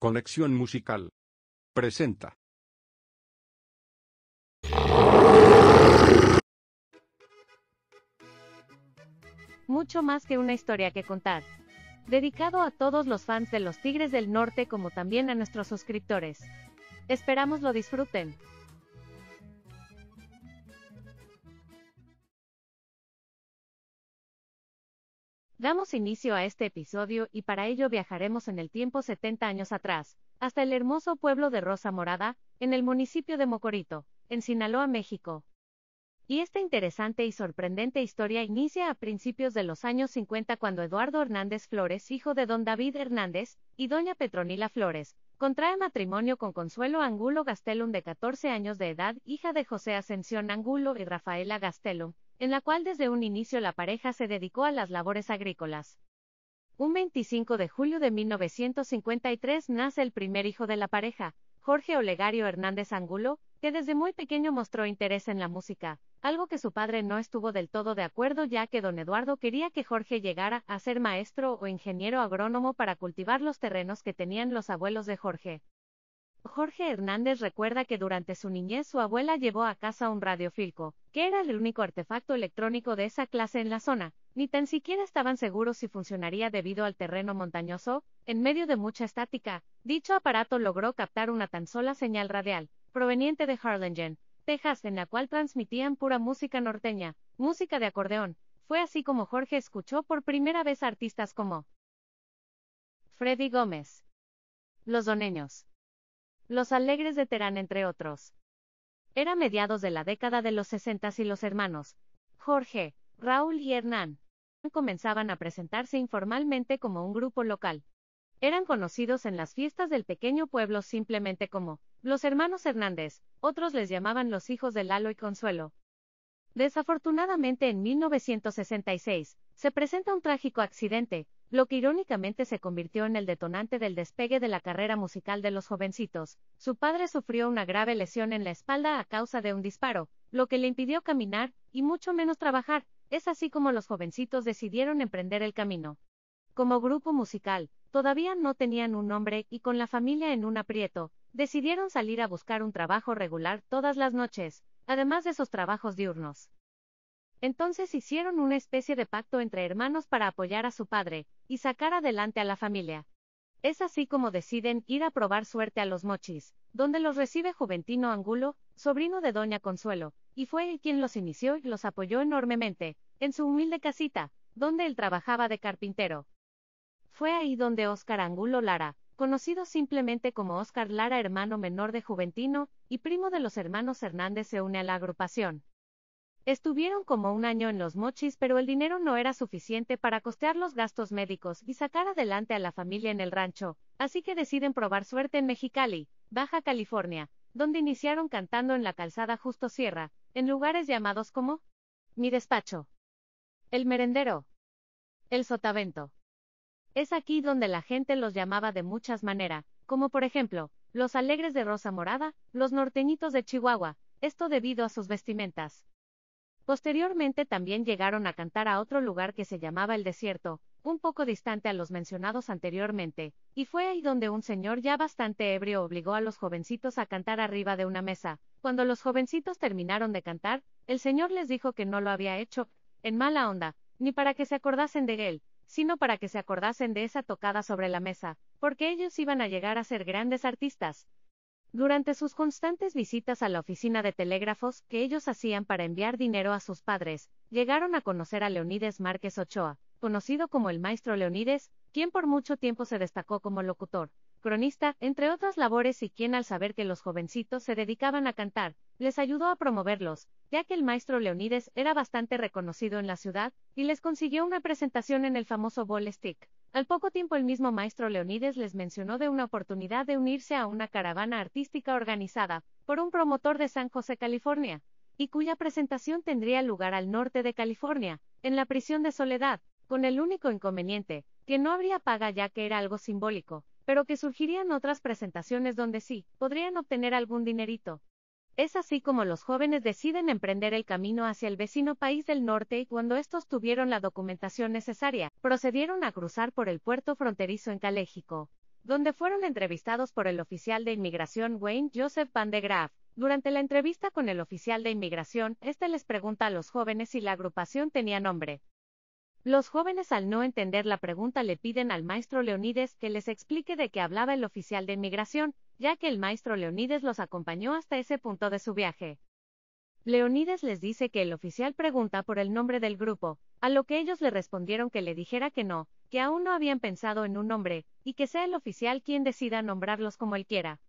Conexión Musical. Presenta. Mucho más que una historia que contar. Dedicado a todos los fans de los Tigres del Norte como también a nuestros suscriptores. Esperamos lo disfruten. Damos inicio a este episodio y para ello viajaremos en el tiempo 70 años atrás, hasta el hermoso pueblo de Rosa Morada, en el municipio de Mocorito, en Sinaloa, México. Y esta interesante y sorprendente historia inicia a principios de los años 50 cuando Eduardo Hernández Flores, hijo de don David Hernández, y doña Petronila Flores, contrae matrimonio con Consuelo Angulo Gastelum de 14 años de edad, hija de José Ascensión Angulo y Rafaela Gastelum, en la cual desde un inicio la pareja se dedicó a las labores agrícolas. Un 25 de julio de 1953 nace el primer hijo de la pareja, Jorge Olegario Hernández Angulo, que desde muy pequeño mostró interés en la música, algo que su padre no estuvo del todo de acuerdo ya que don Eduardo quería que Jorge llegara a ser maestro o ingeniero agrónomo para cultivar los terrenos que tenían los abuelos de Jorge. Jorge Hernández recuerda que durante su niñez su abuela llevó a casa un radiofilco, que era el único artefacto electrónico de esa clase en la zona, ni tan siquiera estaban seguros si funcionaría debido al terreno montañoso, en medio de mucha estática, dicho aparato logró captar una tan sola señal radial, proveniente de Harlingen, Texas, en la cual transmitían pura música norteña, música de acordeón, fue así como Jorge escuchó por primera vez artistas como Freddy Gómez, Los Doneños, los Alegres de Terán, entre otros. Era mediados de la década de los 60 y los hermanos, Jorge, Raúl y Hernán, comenzaban a presentarse informalmente como un grupo local. Eran conocidos en las fiestas del pequeño pueblo simplemente como los hermanos Hernández, otros les llamaban los hijos de Lalo y Consuelo. Desafortunadamente en 1966, se presenta un trágico accidente, lo que irónicamente se convirtió en el detonante del despegue de la carrera musical de los jovencitos. Su padre sufrió una grave lesión en la espalda a causa de un disparo, lo que le impidió caminar, y mucho menos trabajar, es así como los jovencitos decidieron emprender el camino. Como grupo musical, todavía no tenían un nombre y con la familia en un aprieto, decidieron salir a buscar un trabajo regular todas las noches, además de sus trabajos diurnos. Entonces hicieron una especie de pacto entre hermanos para apoyar a su padre, y sacar adelante a la familia. Es así como deciden ir a probar suerte a los mochis, donde los recibe Juventino Angulo, sobrino de Doña Consuelo, y fue él quien los inició y los apoyó enormemente, en su humilde casita, donde él trabajaba de carpintero. Fue ahí donde Óscar Angulo Lara, conocido simplemente como Óscar Lara hermano menor de Juventino, y primo de los hermanos Hernández se une a la agrupación. Estuvieron como un año en los mochis, pero el dinero no era suficiente para costear los gastos médicos y sacar adelante a la familia en el rancho, así que deciden probar suerte en Mexicali, Baja California, donde iniciaron cantando en la calzada Justo Sierra, en lugares llamados como Mi despacho, El merendero, El sotavento. Es aquí donde la gente los llamaba de muchas maneras, como por ejemplo, los alegres de Rosa Morada, los norteñitos de Chihuahua, esto debido a sus vestimentas Posteriormente también llegaron a cantar a otro lugar que se llamaba El Desierto, un poco distante a los mencionados anteriormente, y fue ahí donde un señor ya bastante ebrio obligó a los jovencitos a cantar arriba de una mesa. Cuando los jovencitos terminaron de cantar, el señor les dijo que no lo había hecho, en mala onda, ni para que se acordasen de él, sino para que se acordasen de esa tocada sobre la mesa, porque ellos iban a llegar a ser grandes artistas. Durante sus constantes visitas a la oficina de telégrafos que ellos hacían para enviar dinero a sus padres, llegaron a conocer a Leonides Márquez Ochoa, conocido como el maestro Leonides, quien por mucho tiempo se destacó como locutor, cronista, entre otras labores y quien al saber que los jovencitos se dedicaban a cantar, les ayudó a promoverlos, ya que el maestro Leonides era bastante reconocido en la ciudad, y les consiguió una presentación en el famoso Ball Stick. Al poco tiempo el mismo maestro Leonides les mencionó de una oportunidad de unirse a una caravana artística organizada por un promotor de San José, California, y cuya presentación tendría lugar al norte de California, en la prisión de Soledad, con el único inconveniente, que no habría paga ya que era algo simbólico, pero que surgirían otras presentaciones donde sí, podrían obtener algún dinerito. Es así como los jóvenes deciden emprender el camino hacia el vecino país del norte y cuando estos tuvieron la documentación necesaria, procedieron a cruzar por el puerto fronterizo en Caléxico, donde fueron entrevistados por el oficial de inmigración Wayne Joseph Van de Graaf. Durante la entrevista con el oficial de inmigración, este les pregunta a los jóvenes si la agrupación tenía nombre. Los jóvenes al no entender la pregunta le piden al maestro Leonides que les explique de qué hablaba el oficial de inmigración, ya que el maestro Leonides los acompañó hasta ese punto de su viaje. Leonides les dice que el oficial pregunta por el nombre del grupo, a lo que ellos le respondieron que le dijera que no, que aún no habían pensado en un nombre, y que sea el oficial quien decida nombrarlos como él quiera.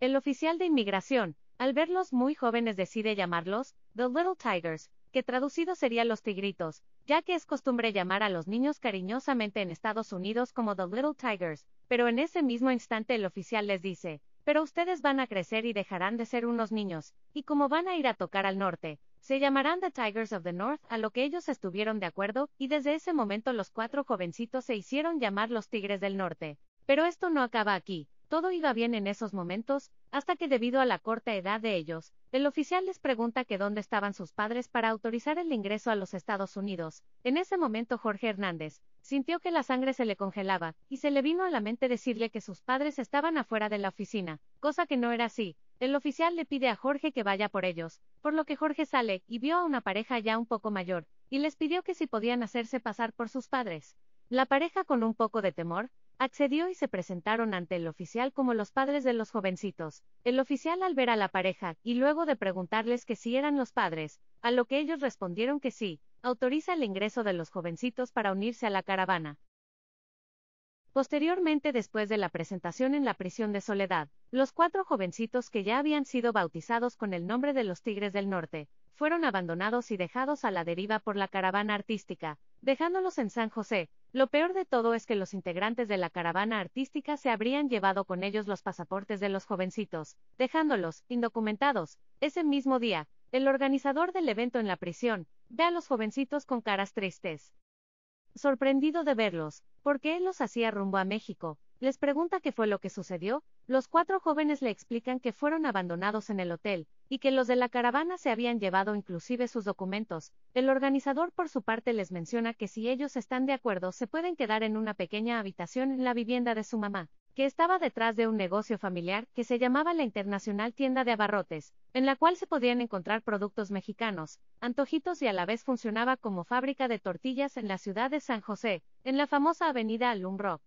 El oficial de inmigración, al verlos muy jóvenes decide llamarlos, The Little Tigers, que traducido sería los tigritos, ya que es costumbre llamar a los niños cariñosamente en Estados Unidos como The Little Tigers, pero en ese mismo instante el oficial les dice, pero ustedes van a crecer y dejarán de ser unos niños, y como van a ir a tocar al norte, se llamarán The Tigers of the North, a lo que ellos estuvieron de acuerdo, y desde ese momento los cuatro jovencitos se hicieron llamar los Tigres del Norte. Pero esto no acaba aquí, todo iba bien en esos momentos, hasta que debido a la corta edad de ellos, el oficial les pregunta que dónde estaban sus padres para autorizar el ingreso a los Estados Unidos. En ese momento Jorge Hernández sintió que la sangre se le congelaba, y se le vino a la mente decirle que sus padres estaban afuera de la oficina, cosa que no era así. El oficial le pide a Jorge que vaya por ellos, por lo que Jorge sale y vio a una pareja ya un poco mayor, y les pidió que si podían hacerse pasar por sus padres. La pareja con un poco de temor, Accedió y se presentaron ante el oficial como los padres de los jovencitos. El oficial al ver a la pareja, y luego de preguntarles que si eran los padres, a lo que ellos respondieron que sí, autoriza el ingreso de los jovencitos para unirse a la caravana. Posteriormente, después de la presentación en la prisión de Soledad, los cuatro jovencitos que ya habían sido bautizados con el nombre de los Tigres del Norte, fueron abandonados y dejados a la deriva por la caravana artística, dejándolos en San José, lo peor de todo es que los integrantes de la caravana artística se habrían llevado con ellos los pasaportes de los jovencitos, dejándolos indocumentados. Ese mismo día, el organizador del evento en la prisión ve a los jovencitos con caras tristes. Sorprendido de verlos, porque él los hacía rumbo a México, les pregunta qué fue lo que sucedió, los cuatro jóvenes le explican que fueron abandonados en el hotel, y que los de la caravana se habían llevado inclusive sus documentos, el organizador por su parte les menciona que si ellos están de acuerdo se pueden quedar en una pequeña habitación en la vivienda de su mamá, que estaba detrás de un negocio familiar que se llamaba la Internacional Tienda de Abarrotes, en la cual se podían encontrar productos mexicanos, antojitos y a la vez funcionaba como fábrica de tortillas en la ciudad de San José, en la famosa avenida Alum Rock.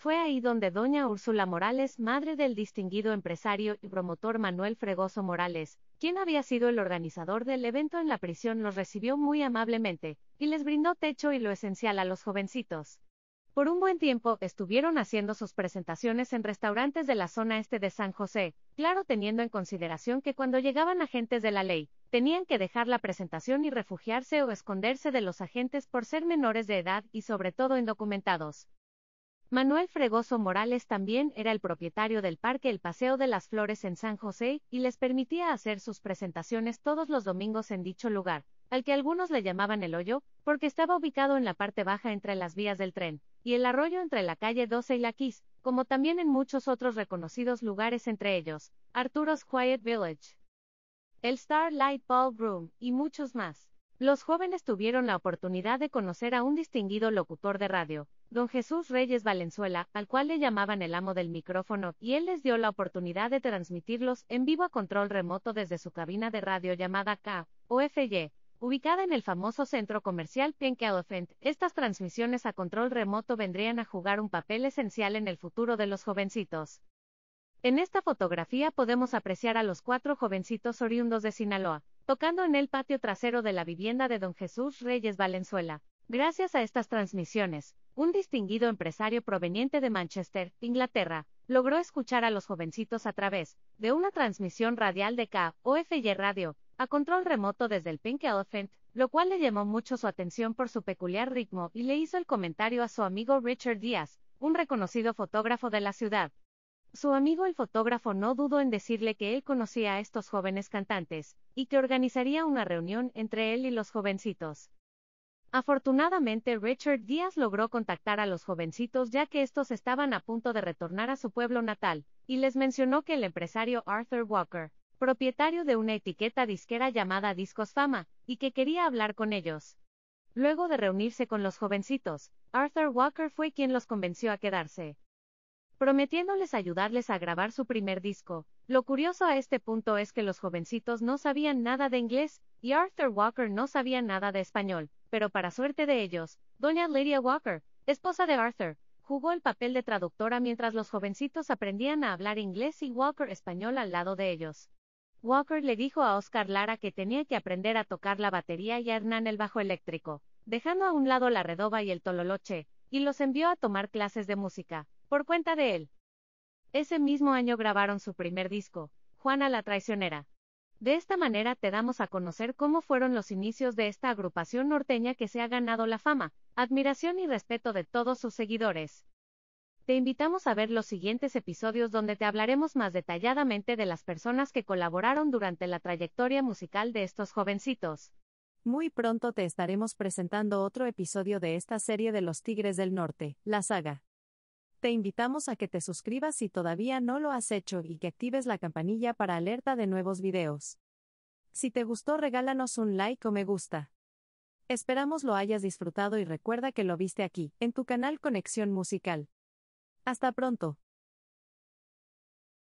Fue ahí donde doña Úrsula Morales, madre del distinguido empresario y promotor Manuel Fregoso Morales, quien había sido el organizador del evento en la prisión, los recibió muy amablemente, y les brindó techo y lo esencial a los jovencitos. Por un buen tiempo estuvieron haciendo sus presentaciones en restaurantes de la zona este de San José, claro teniendo en consideración que cuando llegaban agentes de la ley, tenían que dejar la presentación y refugiarse o esconderse de los agentes por ser menores de edad y sobre todo indocumentados. Manuel Fregoso Morales también era el propietario del parque El Paseo de las Flores en San José y les permitía hacer sus presentaciones todos los domingos en dicho lugar, al que algunos le llamaban el hoyo, porque estaba ubicado en la parte baja entre las vías del tren, y el arroyo entre la calle 12 y la Quis, como también en muchos otros reconocidos lugares entre ellos, Arturo's Quiet Village, el Starlight Ballroom y muchos más. Los jóvenes tuvieron la oportunidad de conocer a un distinguido locutor de radio, Don Jesús Reyes Valenzuela, al cual le llamaban el amo del micrófono, y él les dio la oportunidad de transmitirlos en vivo a control remoto desde su cabina de radio llamada k KOFY, ubicada en el famoso centro comercial Pink Elephant. Estas transmisiones a control remoto vendrían a jugar un papel esencial en el futuro de los jovencitos. En esta fotografía podemos apreciar a los cuatro jovencitos oriundos de Sinaloa, tocando en el patio trasero de la vivienda de don Jesús Reyes Valenzuela. Gracias a estas transmisiones, un distinguido empresario proveniente de Manchester, Inglaterra, logró escuchar a los jovencitos a través de una transmisión radial de KOFY Radio, a control remoto desde el Pink Elephant, lo cual le llamó mucho su atención por su peculiar ritmo y le hizo el comentario a su amigo Richard Díaz, un reconocido fotógrafo de la ciudad. Su amigo el fotógrafo no dudó en decirle que él conocía a estos jóvenes cantantes, y que organizaría una reunión entre él y los jovencitos. Afortunadamente Richard Díaz logró contactar a los jovencitos ya que estos estaban a punto de retornar a su pueblo natal, y les mencionó que el empresario Arthur Walker, propietario de una etiqueta disquera llamada Discos Fama, y que quería hablar con ellos. Luego de reunirse con los jovencitos, Arthur Walker fue quien los convenció a quedarse prometiéndoles ayudarles a grabar su primer disco. Lo curioso a este punto es que los jovencitos no sabían nada de inglés, y Arthur Walker no sabía nada de español, pero para suerte de ellos, doña Lydia Walker, esposa de Arthur, jugó el papel de traductora mientras los jovencitos aprendían a hablar inglés y Walker español al lado de ellos. Walker le dijo a Oscar Lara que tenía que aprender a tocar la batería y a Hernán el bajo eléctrico, dejando a un lado la redoba y el tololoche, y los envió a tomar clases de música, por cuenta de él. Ese mismo año grabaron su primer disco, Juana la Traicionera. De esta manera te damos a conocer cómo fueron los inicios de esta agrupación norteña que se ha ganado la fama, admiración y respeto de todos sus seguidores. Te invitamos a ver los siguientes episodios donde te hablaremos más detalladamente de las personas que colaboraron durante la trayectoria musical de estos jovencitos. Muy pronto te estaremos presentando otro episodio de esta serie de Los Tigres del Norte, la saga. Te invitamos a que te suscribas si todavía no lo has hecho y que actives la campanilla para alerta de nuevos videos. Si te gustó regálanos un like o me gusta. Esperamos lo hayas disfrutado y recuerda que lo viste aquí, en tu canal Conexión Musical. Hasta pronto.